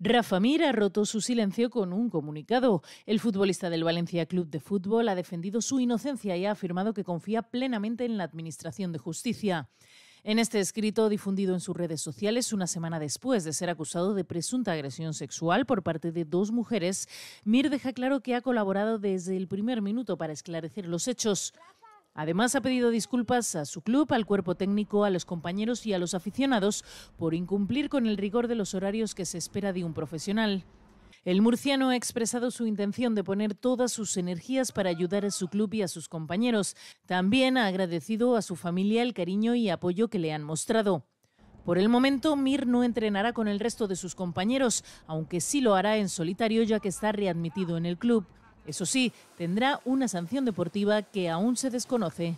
Rafa Mir ha roto su silencio con un comunicado. El futbolista del Valencia Club de Fútbol ha defendido su inocencia y ha afirmado que confía plenamente en la Administración de Justicia. En este escrito, difundido en sus redes sociales una semana después de ser acusado de presunta agresión sexual por parte de dos mujeres, Mir deja claro que ha colaborado desde el primer minuto para esclarecer los hechos. Además, ha pedido disculpas a su club, al cuerpo técnico, a los compañeros y a los aficionados por incumplir con el rigor de los horarios que se espera de un profesional. El murciano ha expresado su intención de poner todas sus energías para ayudar a su club y a sus compañeros. También ha agradecido a su familia el cariño y apoyo que le han mostrado. Por el momento, Mir no entrenará con el resto de sus compañeros, aunque sí lo hará en solitario ya que está readmitido en el club. Eso sí, tendrá una sanción deportiva que aún se desconoce.